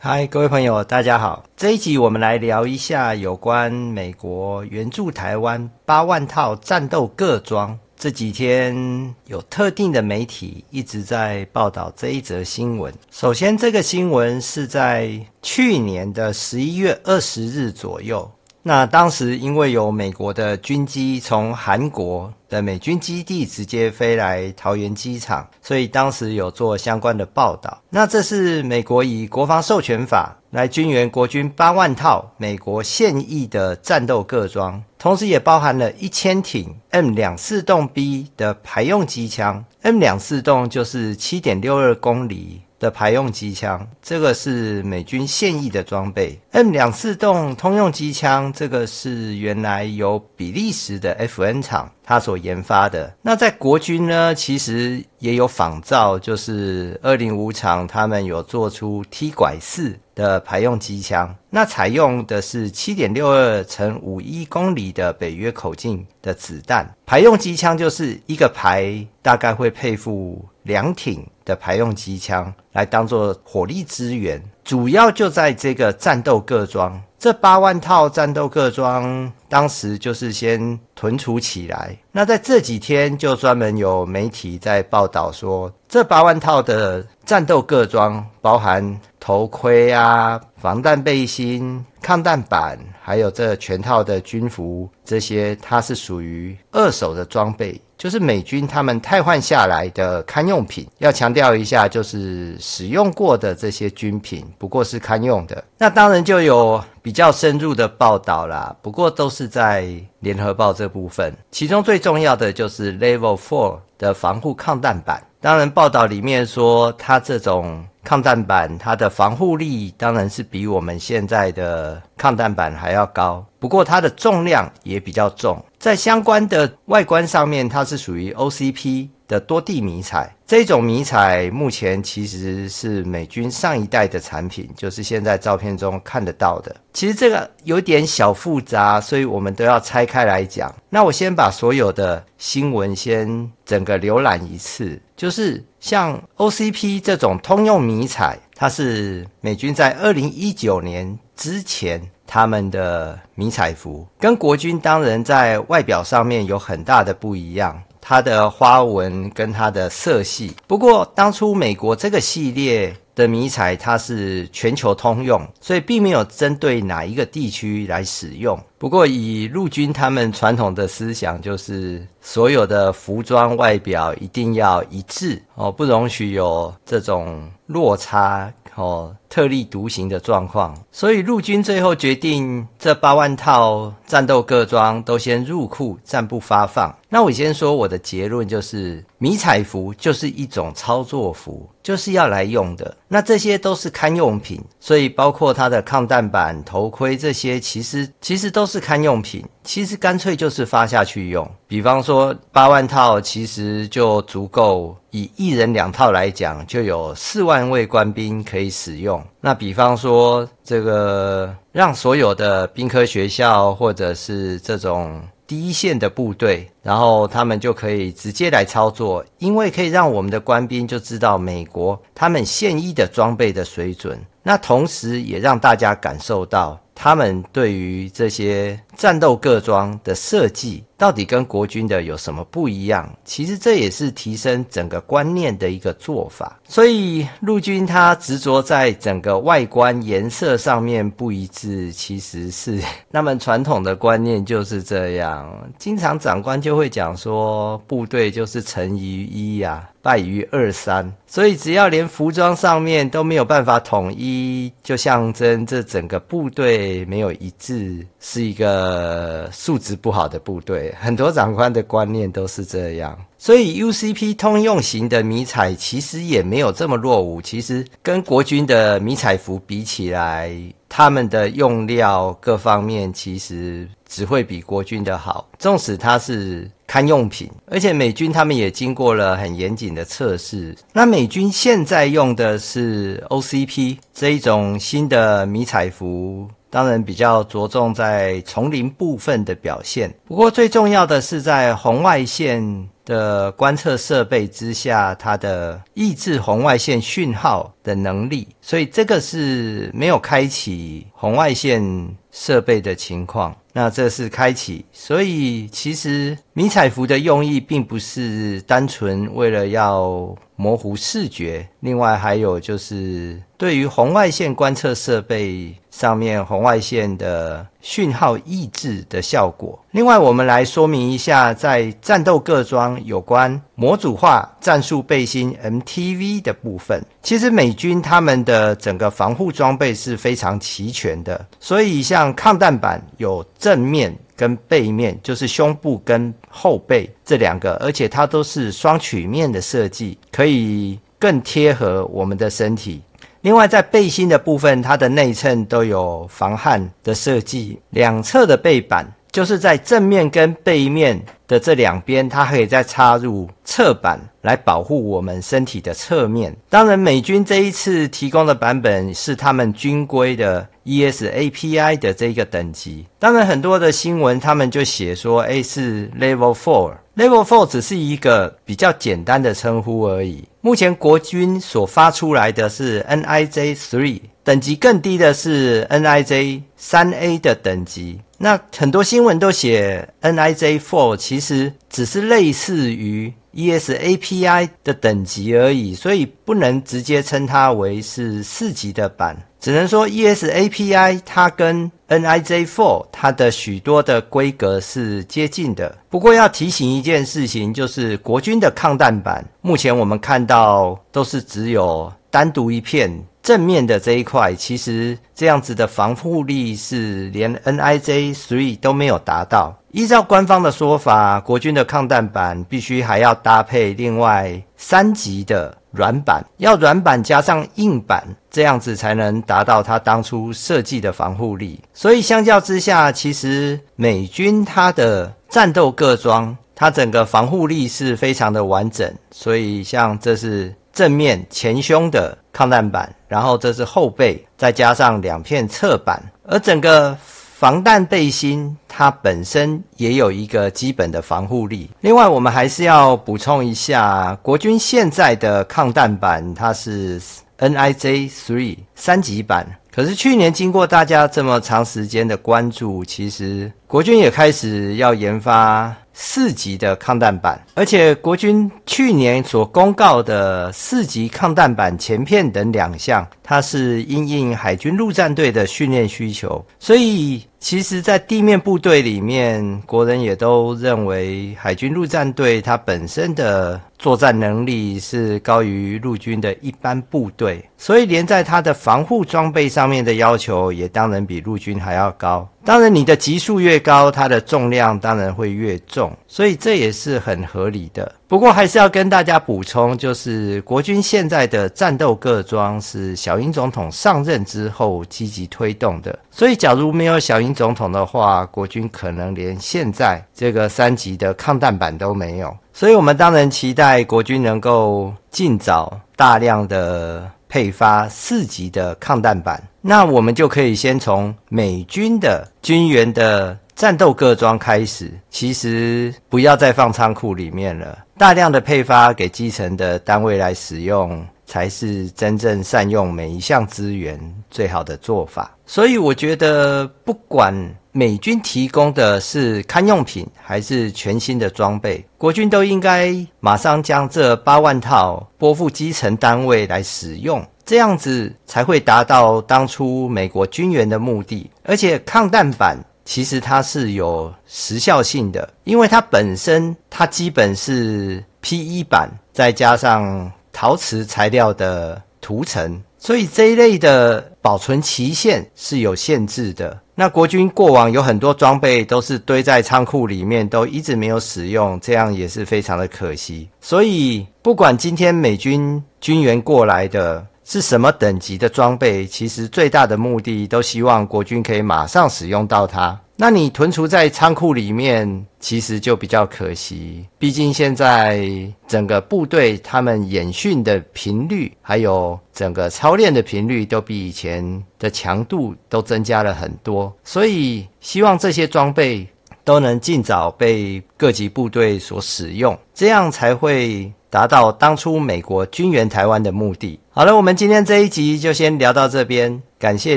嗨，各位朋友，大家好。这一集我们来聊一下有关美国援助台湾八万套战斗各装。这几天有特定的媒体一直在报道这一则新闻。首先，这个新闻是在去年的十一月二十日左右。那当时因为有美国的军机从韩国的美军基地直接飞来桃园机场，所以当时有做相关的报道。那这是美国以国防授权法来军援国军八万套美国现役的战斗各装，同时也包含了一千挺 M 两四洞 B 的排用机枪。M 两四洞就是七点六二公里的排用机枪，这个是美军现役的装备。M 两自动通用机枪，这个是原来由比利时的 FN 厂它所研发的。那在国军呢，其实也有仿造，就是二零五厂他们有做出 T 拐四的排用机枪。那采用的是七点六二乘五一公里的北约口径的子弹。排用机枪就是一个排大概会配付。两挺的排用机枪来当做火力支援，主要就在这个战斗各装。这八万套战斗各装，当时就是先存储起来。那在这几天，就专门有媒体在报道说，这八万套的战斗各装包含。头盔啊，防弹背心、抗弹板，还有这全套的军服，这些它是属于二手的装备，就是美军他们汰换下来的堪用品。要强调一下，就是使用过的这些军品，不过是堪用的。那当然就有比较深入的报道啦，不过都是在联合报这部分。其中最重要的就是 Level Four 的防护抗弹板，当然报道里面说它这种。抗弹板，它的防护力当然是比我们现在的抗弹板还要高，不过它的重量也比较重。在相关的外观上面，它是属于 OCP 的多地迷彩。这种迷彩目前其实是美军上一代的产品，就是现在照片中看得到的。其实这个有点小复杂，所以我们都要拆开来讲。那我先把所有的新闻先整个浏览一次，就是。像 OCP 这种通用迷彩，它是美军在二零一九年之前他们的迷彩服，跟国军当然在外表上面有很大的不一样，它的花纹跟它的色系。不过当初美国这个系列的迷彩，它是全球通用，所以并没有针对哪一个地区来使用。不过以陆军他们传统的思想，就是。所有的服装外表一定要一致哦，不容许有这种落差哦，特立独行的状况。所以陆军最后决定，这八万套战斗各装都先入库，暂不发放。那我先说我的结论，就是迷彩服就是一种操作服，就是要来用的。那这些都是看用品，所以包括它的抗弹板、头盔这些，其实其实都是看用品，其实干脆就是发下去用。比方说。八万套其实就足够，以一人两套来讲，就有四万位官兵可以使用。那比方说，这个让所有的兵科学校或者是这种第一线的部队，然后他们就可以直接来操作，因为可以让我们的官兵就知道美国他们现役的装备的水准，那同时也让大家感受到他们对于这些战斗各装的设计。到底跟国军的有什么不一样？其实这也是提升整个观念的一个做法。所以陆军他执着在整个外观颜色上面不一致，其实是那么传统的观念就是这样。经常长官就会讲说，部队就是成于一呀，败于二三。所以只要连服装上面都没有办法统一，就象征这整个部队没有一致。是一个素质不好的部队，很多长官的观念都是这样。所以，UCP 通用型的迷彩其实也没有这么落伍。其实跟国军的迷彩服比起来，他们的用料各方面其实只会比国军的好。纵使它是看用品，而且美军他们也经过了很严谨的测试。那美军现在用的是 OCP 这一种新的迷彩服。当然比较着重在丛林部分的表现，不过最重要的是在红外线的观测设备之下，它的抑制红外线讯号的能力。所以这个是没有开启红外线设备的情况，那这是开启。所以其实。迷彩服的用意并不是单纯为了要模糊视觉，另外还有就是对于红外线观测设备上面红外线的讯号抑制的效果。另外，我们来说明一下在战斗各装有关模组化战术背心 （MTV） 的部分。其实美军他们的整个防护装备是非常齐全的，所以像抗弹板有正面。跟背面就是胸部跟后背这两个，而且它都是双曲面的设计，可以更贴合我们的身体。另外，在背心的部分，它的内衬都有防汗的设计，两侧的背板。就是在正面跟背面的这两边，它可以再插入侧板来保护我们身体的侧面。当然，美军这一次提供的版本是他们军规的 ESAPI 的这个等级。当然，很多的新闻他们就写说，a 是 Level Four，Level Four 只是一个比较简单的称呼而已。目前国军所发出来的是 NIZ Three 等级更低的是 NIZ 三 A 的等级。那很多新闻都写 N I J Four，其实只是类似于 E S A P I 的等级而已，所以不能直接称它为是四级的版，只能说 E S A P I 它跟 N I J Four 它的许多的规格是接近的。不过要提醒一件事情，就是国军的抗弹板，目前我们看到都是只有单独一片。正面的这一块，其实这样子的防护力是连 N I J three 都没有达到。依照官方的说法，国军的抗弹板必须还要搭配另外三级的软板，要软板加上硬板，这样子才能达到它当初设计的防护力。所以相较之下，其实美军它的战斗各装。它整个防护力是非常的完整，所以像这是正面前胸的抗弹板，然后这是后背，再加上两片侧板，而整个防弹背心它本身也有一个基本的防护力。另外，我们还是要补充一下，国军现在的抗弹板它是 N I J three 三级版，可是去年经过大家这么长时间的关注，其实国军也开始要研发。四级的抗弹板，而且国军去年所公告的四级抗弹板前片等两项。它是因应海军陆战队的训练需求，所以其实，在地面部队里面，国人也都认为海军陆战队它本身的作战能力是高于陆军的一般部队，所以连在它的防护装备上面的要求，也当然比陆军还要高。当然，你的级数越高，它的重量当然会越重，所以这也是很合理的。不过，还是要跟大家补充，就是国军现在的战斗各装是小。小英总统上任之后积极推动的，所以假如没有小英总统的话，国军可能连现在这个三级的抗弹板都没有。所以我们当然期待国军能够尽早大量的配发四级的抗弹板，那我们就可以先从美军的军员的战斗各装开始，其实不要再放仓库里面了，大量的配发给基层的单位来使用。才是真正善用每一项资源最好的做法。所以我觉得，不管美军提供的是看用品还是全新的装备，国军都应该马上将这八万套拨付基层单位来使用，这样子才会达到当初美国军援的目的。而且，抗弹板其实它是有时效性的，因为它本身它基本是 P 一版，再加上。陶瓷材料的涂层，所以这一类的保存期限是有限制的。那国军过往有很多装备都是堆在仓库里面，都一直没有使用，这样也是非常的可惜。所以不管今天美军军员过来的是什么等级的装备，其实最大的目的都希望国军可以马上使用到它。那你囤储在仓库里面，其实就比较可惜。毕竟现在整个部队他们演训的频率，还有整个操练的频率，都比以前的强度都增加了很多。所以希望这些装备都能尽早被各级部队所使用，这样才会达到当初美国军援台湾的目的。好了，我们今天这一集就先聊到这边，感谢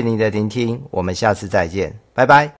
您的聆听，我们下次再见，拜拜。